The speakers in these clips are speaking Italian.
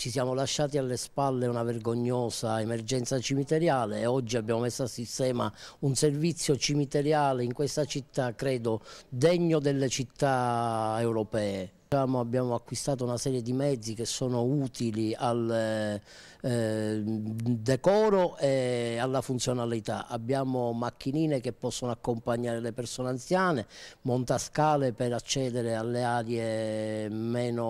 ci siamo lasciati alle spalle una vergognosa emergenza cimiteriale e oggi abbiamo messo a sistema un servizio cimiteriale in questa città, credo, degno delle città europee. Diciamo, abbiamo acquistato una serie di mezzi che sono utili al eh, decoro e alla funzionalità. Abbiamo macchinine che possono accompagnare le persone anziane, montascale per accedere alle aree meno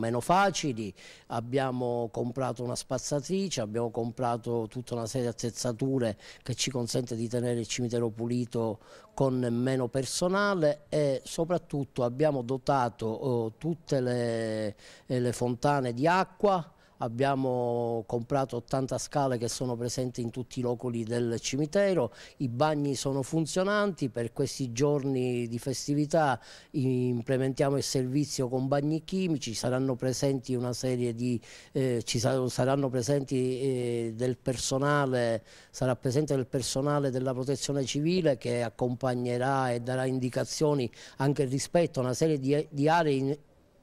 meno facili, abbiamo comprato una spazzatrice, abbiamo comprato tutta una serie di attrezzature che ci consente di tenere il cimitero pulito con meno personale e soprattutto abbiamo dotato eh, tutte le, eh, le fontane di acqua abbiamo comprato 80 scale che sono presenti in tutti i loculi del cimitero, i bagni sono funzionanti, per questi giorni di festività implementiamo il servizio con bagni chimici, saranno presenti una serie di, eh, ci saranno presenti eh, del personale, sarà presente del personale della protezione civile che accompagnerà e darà indicazioni anche rispetto a una serie di, di aree in,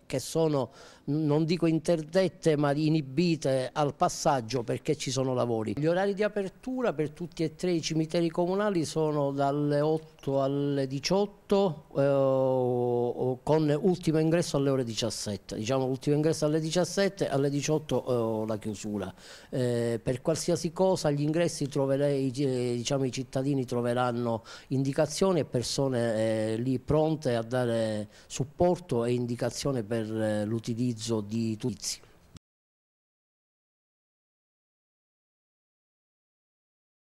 che sono, non dico interdette, ma inibite al passaggio perché ci sono lavori. Gli orari di apertura per tutti e tre i cimiteri comunali sono dalle 8 alle 18 eh, con ultimo ingresso alle ore 17. Diciamo ultimo ingresso alle 17, alle 18 eh, la chiusura. Eh, per qualsiasi cosa gli ingressi troverei, eh, diciamo, i cittadini troveranno indicazioni e persone eh, lì pronte a dare supporto e indicazione per per eh, l'utilizzo di tutti.